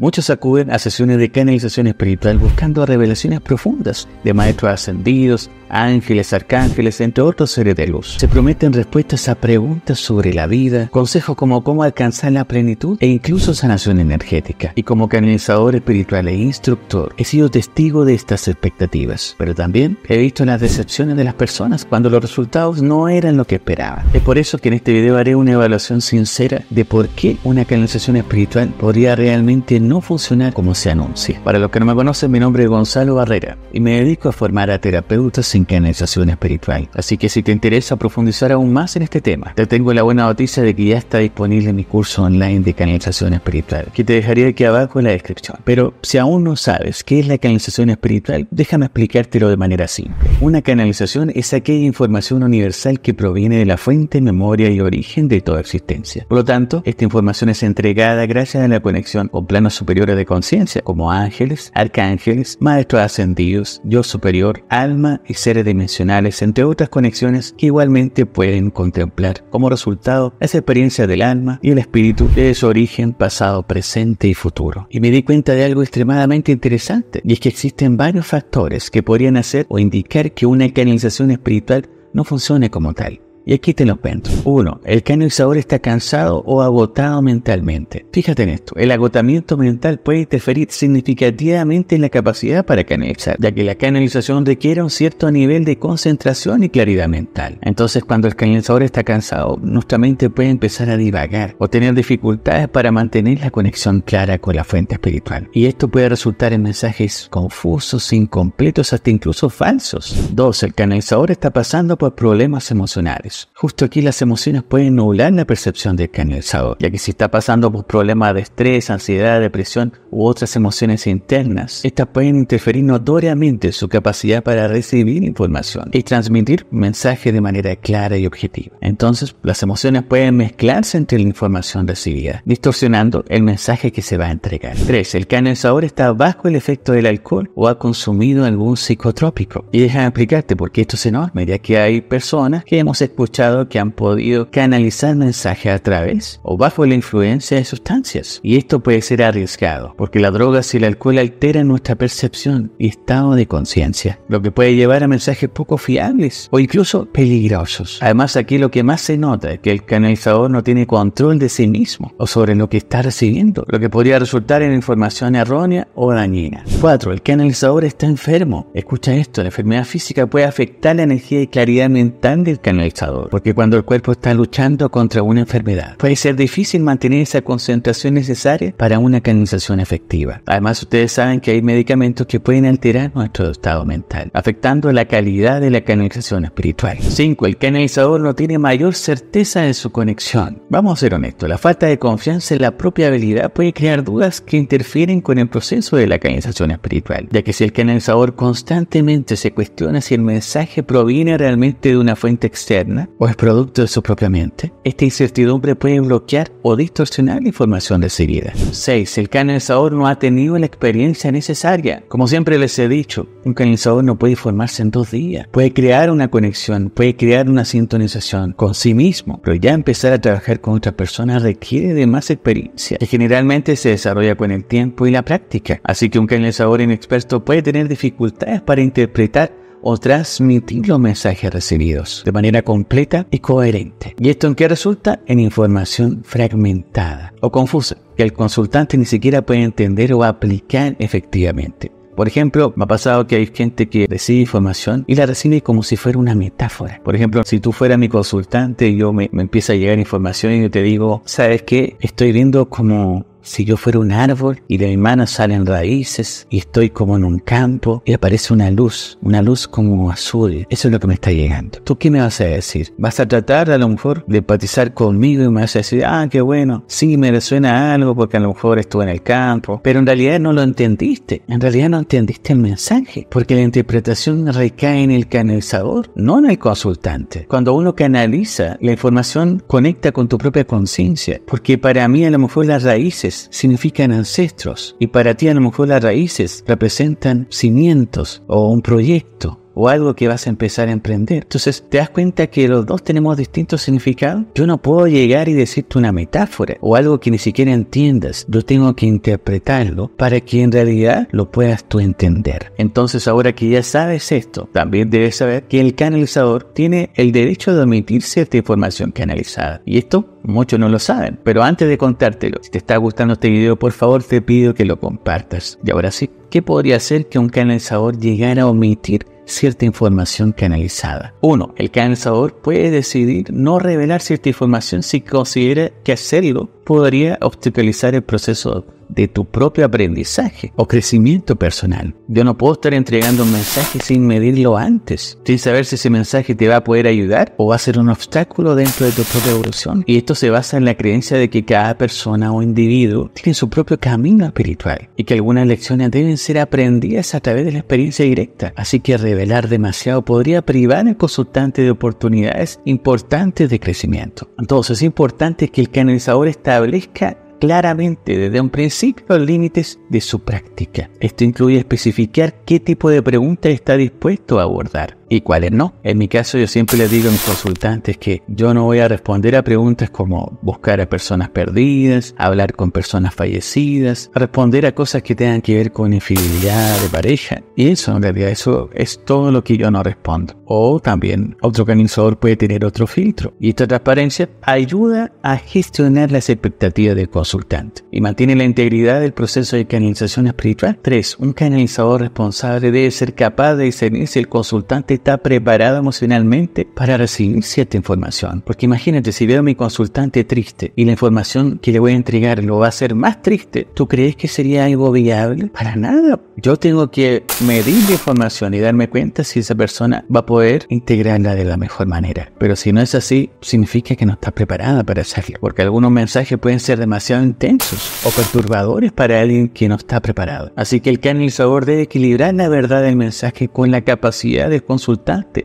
Muchos acuden a sesiones de canalización espiritual buscando revelaciones profundas de maestros ascendidos, ángeles, arcángeles, entre otros seres de luz. Se prometen respuestas a preguntas sobre la vida, consejos como cómo alcanzar la plenitud e incluso sanación energética. Y como canalizador espiritual e instructor, he sido testigo de estas expectativas, pero también he visto las decepciones de las personas cuando los resultados no eran lo que esperaban. Es por eso que en este video haré una evaluación sincera de por qué una canalización espiritual podría realmente no funciona como se anuncia. Para los que no me conocen, mi nombre es Gonzalo Barrera y me dedico a formar a terapeutas en canalización espiritual. Así que si te interesa profundizar aún más en este tema, te tengo la buena noticia de que ya está disponible mi curso online de canalización espiritual, que te dejaré aquí abajo en la descripción. Pero si aún no sabes qué es la canalización espiritual, déjame explicártelo de manera simple. Una canalización es aquella información universal que proviene de la fuente, memoria y origen de toda existencia. Por lo tanto, esta información es entregada gracias a la conexión con planos superiores de conciencia, como ángeles, arcángeles, maestros ascendidos, yo superior, alma y seres dimensionales, entre otras conexiones que igualmente pueden contemplar como resultado esa experiencia del alma y el espíritu de su origen, pasado, presente y futuro. Y me di cuenta de algo extremadamente interesante, y es que existen varios factores que podrían hacer o indicar que una canalización espiritual no funcione como tal. Y aquí te los cuento. 1. El canalizador está cansado o agotado mentalmente. Fíjate en esto. El agotamiento mental puede interferir significativamente en la capacidad para canalizar, ya que la canalización requiere un cierto nivel de concentración y claridad mental. Entonces, cuando el canalizador está cansado, nuestra mente puede empezar a divagar o tener dificultades para mantener la conexión clara con la fuente espiritual. Y esto puede resultar en mensajes confusos, incompletos, hasta incluso falsos. 2. El canalizador está pasando por problemas emocionales Justo aquí las emociones pueden nublar la percepción del sabor, ya que si está pasando por problemas de estrés, ansiedad, depresión u otras emociones internas, estas pueden interferir notoriamente su capacidad para recibir información y transmitir mensajes de manera clara y objetiva. Entonces, las emociones pueden mezclarse entre la información recibida, distorsionando el mensaje que se va a entregar. 3. El de sabor está bajo el efecto del alcohol o ha consumido algún psicotrópico. Y déjame explicarte por qué esto es enorme, ya que hay personas que hemos estado escuchado que han podido canalizar mensajes a través o bajo la influencia de sustancias. Y esto puede ser arriesgado, porque las drogas y el alcohol alteran nuestra percepción y estado de conciencia, lo que puede llevar a mensajes poco fiables o incluso peligrosos. Además, aquí lo que más se nota es que el canalizador no tiene control de sí mismo o sobre lo que está recibiendo, lo que podría resultar en información errónea o dañina. 4. El canalizador está enfermo. Escucha esto, la enfermedad física puede afectar la energía y claridad mental del canalizador porque cuando el cuerpo está luchando contra una enfermedad, puede ser difícil mantener esa concentración necesaria para una canalización efectiva. Además, ustedes saben que hay medicamentos que pueden alterar nuestro estado mental, afectando la calidad de la canalización espiritual. 5. El canalizador no tiene mayor certeza de su conexión. Vamos a ser honestos, la falta de confianza en la propia habilidad puede crear dudas que interfieren con el proceso de la canalización espiritual, ya que si el canalizador constantemente se cuestiona si el mensaje proviene realmente de una fuente externa, o es producto de su propia mente. Esta incertidumbre puede bloquear o distorsionar la información recibida. 6. El canalizador no ha tenido la experiencia necesaria. Como siempre les he dicho, un canalizador no puede formarse en dos días. Puede crear una conexión, puede crear una sintonización con sí mismo, pero ya empezar a trabajar con otra persona requiere de más experiencia, que generalmente se desarrolla con el tiempo y la práctica. Así que un canalizador inexperto puede tener dificultades para interpretar o transmitir los mensajes recibidos de manera completa y coherente. ¿Y esto en qué resulta? En información fragmentada o confusa, que el consultante ni siquiera puede entender o aplicar efectivamente. Por ejemplo, me ha pasado que hay gente que recibe información y la recibe como si fuera una metáfora. Por ejemplo, si tú fueras mi consultante y yo me, me empieza a llegar información y yo te digo, ¿sabes qué? Estoy viendo como si yo fuera un árbol y de mi mano salen raíces y estoy como en un campo y aparece una luz, una luz como azul, eso es lo que me está llegando. ¿Tú qué me vas a decir? ¿Vas a tratar a lo mejor de empatizar conmigo y me vas a decir, ah, qué bueno, sí me resuena algo porque a lo mejor estuve en el campo, pero en realidad no lo entendiste, en realidad no entendiste el mensaje, porque la interpretación recae en el canalizador, no en el consultante. Cuando uno canaliza, la información conecta con tu propia conciencia, porque para mí a lo mejor las raíces significan ancestros y para ti a lo mejor las raíces representan cimientos o un proyecto o algo que vas a empezar a emprender. Entonces, te das cuenta que los dos tenemos distintos significados. Yo no puedo llegar y decirte una metáfora o algo que ni siquiera entiendas. Yo tengo que interpretarlo para que en realidad lo puedas tú entender. Entonces, ahora que ya sabes esto, también debes saber que el canalizador tiene el derecho de omitir cierta información canalizada. Y esto muchos no lo saben. Pero antes de contártelo, si te está gustando este video, por favor te pido que lo compartas. Y ahora sí, ¿qué podría hacer que un canalizador llegara a omitir cierta información canalizada. 1. El canalizador puede decidir no revelar cierta información si considera que hacerlo podría obstaculizar el proceso de tu propio aprendizaje o crecimiento personal. Yo no puedo estar entregando un mensaje sin medirlo antes, sin saber si ese mensaje te va a poder ayudar o va a ser un obstáculo dentro de tu propia evolución. Y esto se basa en la creencia de que cada persona o individuo tiene su propio camino espiritual y que algunas lecciones deben ser aprendidas a través de la experiencia directa. Así que revelar demasiado podría privar al consultante de oportunidades importantes de crecimiento. Entonces es importante que el canalizador está establezca claramente desde un principio los límites de su práctica. Esto incluye especificar qué tipo de preguntas está dispuesto a abordar y cuáles no. En mi caso yo siempre le digo a mis consultantes que yo no voy a responder a preguntas como buscar a personas perdidas, hablar con personas fallecidas, responder a cosas que tengan que ver con infidelidad de pareja. Y eso en realidad eso es todo lo que yo no respondo. O también otro canalizador puede tener otro filtro. Y esta transparencia ayuda a gestionar las expectativas del consultante y mantiene la integridad del proceso de canalización espiritual. 3. Un canalizador responsable debe ser capaz de discernir si el consultante está preparada emocionalmente para recibir cierta información. Porque imagínate, si veo a mi consultante triste y la información que le voy a entregar lo va a hacer más triste, ¿tú crees que sería algo viable? Para nada. Yo tengo que medir la información y darme cuenta si esa persona va a poder integrarla de la mejor manera. Pero si no es así, significa que no está preparada para hacerlo. Porque algunos mensajes pueden ser demasiado intensos o perturbadores para alguien que no está preparado. Así que el canalizador debe equilibrar la verdad del mensaje con la capacidad de consultante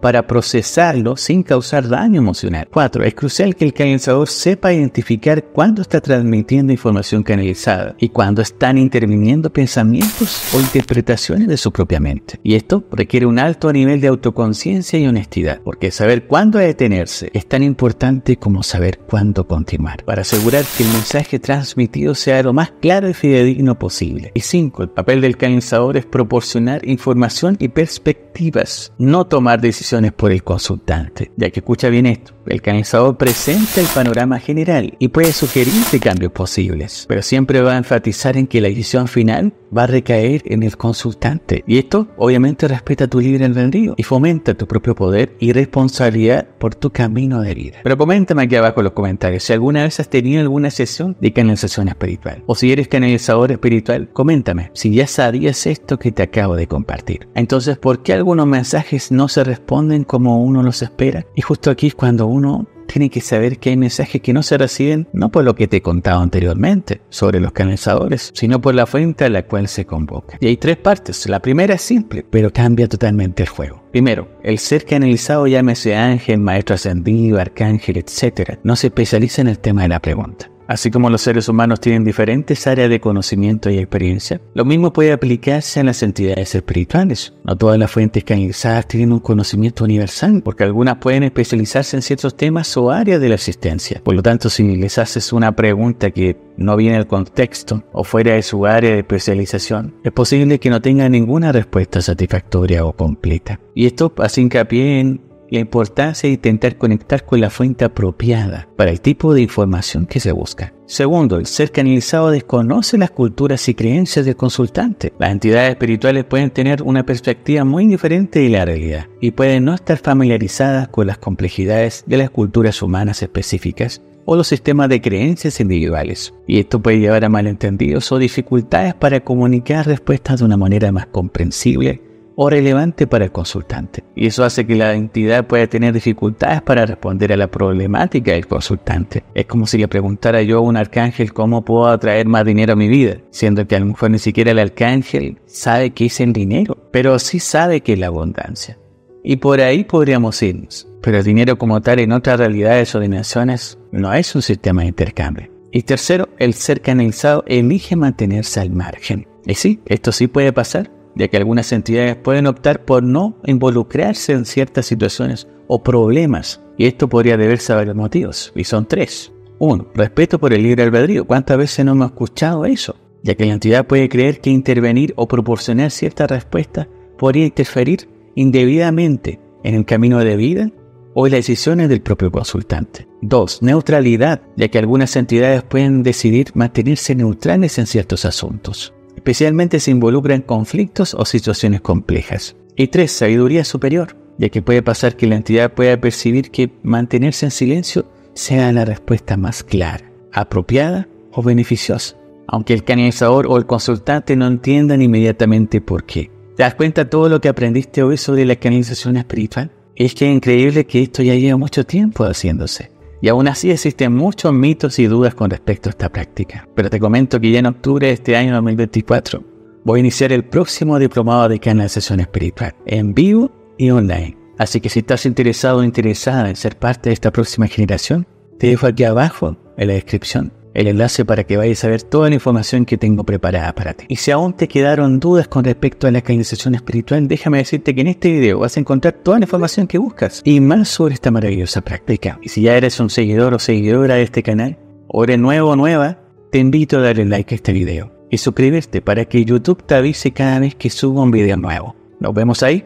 para procesarlo sin causar daño emocional. 4. Es crucial que el canalizador sepa identificar cuándo está transmitiendo información canalizada y cuándo están interviniendo pensamientos o interpretaciones de su propia mente. Y esto requiere un alto nivel de autoconciencia y honestidad, porque saber cuándo detenerse es tan importante como saber cuándo continuar, para asegurar que el mensaje transmitido sea lo más claro y fidedigno posible. Y 5. El papel del canalizador es proporcionar información y perspectivas, no tomar decisiones por el consultante. Ya que escucha bien esto. El canalizador presenta el panorama general y puede sugerirte cambios posibles, pero siempre va a enfatizar en que la decisión final va a recaer en el consultante. Y esto obviamente respeta tu libre albedrío y fomenta tu propio poder y responsabilidad por tu camino de vida. Pero coméntame aquí abajo en los comentarios si alguna vez has tenido alguna sesión de canalización espiritual. O si eres canalizador espiritual, coméntame si ya sabías esto que te acabo de compartir. Entonces, ¿por qué algunos mensajes no se responden como uno los espera? Y justo aquí es cuando uno tiene que saber que hay mensajes que no se reciben no por lo que te he contado anteriormente sobre los canalizadores, sino por la fuente a la cual se convoca. Y hay tres partes. La primera es simple, pero cambia totalmente el juego. Primero, el ser canalizado, llámese ángel, maestro ascendido, arcángel, etc., no se especializa en el tema de la pregunta. Así como los seres humanos tienen diferentes áreas de conocimiento y experiencia, lo mismo puede aplicarse en las entidades espirituales. No todas las fuentes canalizadas tienen un conocimiento universal, porque algunas pueden especializarse en ciertos temas o áreas de la existencia. Por lo tanto, si les haces una pregunta que no viene al contexto o fuera de su área de especialización, es posible que no tengan ninguna respuesta satisfactoria o completa. Y esto hace hincapié en la importancia de intentar conectar con la fuente apropiada para el tipo de información que se busca. Segundo, el ser canalizado desconoce las culturas y creencias del consultante. Las entidades espirituales pueden tener una perspectiva muy diferente de la realidad y pueden no estar familiarizadas con las complejidades de las culturas humanas específicas o los sistemas de creencias individuales. Y esto puede llevar a malentendidos o dificultades para comunicar respuestas de una manera más comprensible o relevante para el consultante. Y eso hace que la entidad pueda tener dificultades para responder a la problemática del consultante. Es como si le preguntara yo a un arcángel cómo puedo atraer más dinero a mi vida, siendo que a lo mejor ni siquiera el arcángel sabe qué es el dinero, pero sí sabe qué es la abundancia. Y por ahí podríamos irnos. Pero el dinero como tal en otras realidades o dimensiones no es un sistema de intercambio. Y tercero, el ser canalizado elige mantenerse al margen. Y sí, esto sí puede pasar, ya que algunas entidades pueden optar por no involucrarse en ciertas situaciones o problemas, y esto podría deberse a varios motivos, y son tres. Uno, respeto por el libre albedrío. ¿Cuántas veces no hemos escuchado eso? Ya que la entidad puede creer que intervenir o proporcionar cierta respuesta podría interferir indebidamente en el camino de vida o en las decisiones del propio consultante. 2. Neutralidad, ya que algunas entidades pueden decidir mantenerse neutrales en ciertos asuntos especialmente involucra en conflictos o situaciones complejas. Y tres, Sabiduría superior, ya que puede pasar que la entidad pueda percibir que mantenerse en silencio sea la respuesta más clara, apropiada o beneficiosa, aunque el canalizador o el consultante no entiendan inmediatamente por qué. ¿Te das cuenta todo lo que aprendiste hoy sobre la canalización espiritual? Es que es increíble que esto ya lleva mucho tiempo haciéndose. Y aún así existen muchos mitos y dudas con respecto a esta práctica. Pero te comento que ya en octubre de este año 2024 voy a iniciar el próximo diplomado de canalización espiritual, en vivo y online. Así que si estás interesado o interesada en ser parte de esta próxima generación, te dejo aquí abajo en la descripción el enlace para que vayas a ver toda la información que tengo preparada para ti. Y si aún te quedaron dudas con respecto a la canalización espiritual, déjame decirte que en este video vas a encontrar toda la información que buscas y más sobre esta maravillosa práctica. Y si ya eres un seguidor o seguidora de este canal, o eres nuevo o nueva, te invito a darle like a este video y suscribirte para que YouTube te avise cada vez que suba un video nuevo. Nos vemos ahí.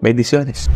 Bendiciones.